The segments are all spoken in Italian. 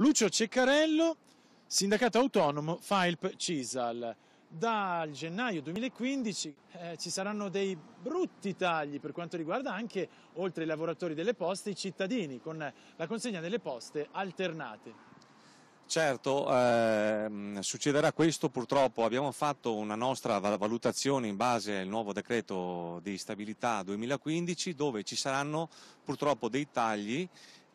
Lucio Ceccarello, sindacato autonomo FILP CISAL. Dal gennaio 2015 eh, ci saranno dei brutti tagli per quanto riguarda anche, oltre ai lavoratori delle poste, i cittadini, con la consegna delle poste alternate. Certo, ehm, succederà questo purtroppo. Abbiamo fatto una nostra valutazione in base al nuovo decreto di stabilità 2015 dove ci saranno purtroppo dei tagli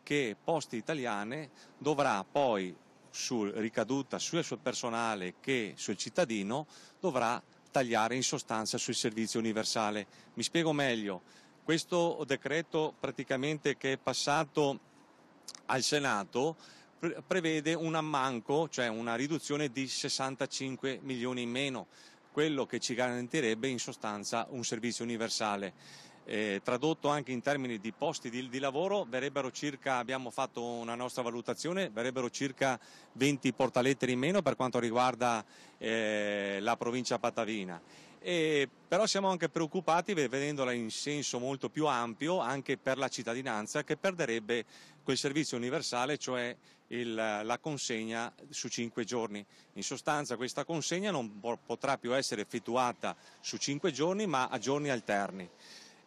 che Poste Italiane dovrà poi, su, ricaduta sia sul personale che sul cittadino, dovrà tagliare in sostanza sul servizio universale. Mi spiego meglio, questo decreto praticamente che è passato al Senato prevede un ammanco, cioè una riduzione di 65 milioni in meno, quello che ci garantirebbe in sostanza un servizio universale eh, tradotto anche in termini di posti di, di lavoro, circa, abbiamo fatto una nostra valutazione, verrebbero circa 20 portalettere in meno per quanto riguarda eh, la provincia patavina. E, però siamo anche preoccupati vedendola in senso molto più ampio anche per la cittadinanza che perderebbe quel servizio universale, cioè il, la consegna su cinque giorni. In sostanza questa consegna non potrà più essere effettuata su cinque giorni ma a giorni alterni.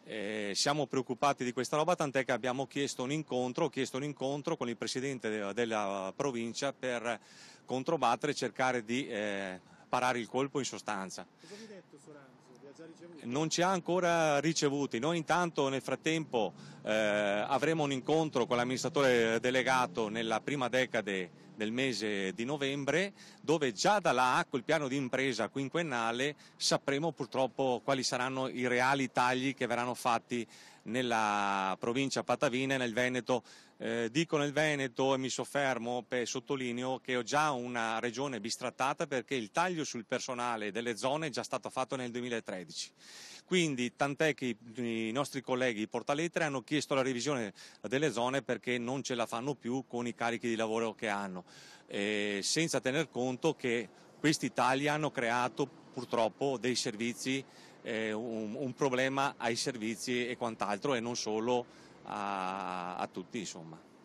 Eh, siamo preoccupati di questa roba, tant'è che abbiamo chiesto un incontro, chiesto un incontro con il presidente de della provincia per controbattere e cercare di eh, parare il colpo in sostanza. Cosa vi detto Non ci ha ancora ricevuti, noi intanto nel frattempo eh, avremo un incontro con l'amministratore delegato nella prima decade nel mese di novembre, dove già da là col piano di impresa quinquennale sapremo purtroppo quali saranno i reali tagli che verranno fatti nella provincia patavina e nel Veneto. Eh, dico nel Veneto e mi soffermo e sottolineo che ho già una regione bistrattata perché il taglio sul personale delle zone è già stato fatto nel 2013. Quindi tant'è che i, i nostri colleghi portalettere hanno chiesto la revisione delle zone perché non ce la fanno più con i carichi di lavoro che hanno eh, senza tener conto che questi tagli hanno creato purtroppo dei servizi, eh, un, un, problema ai servizi e quant'altro e non solo a, a tutti insomma.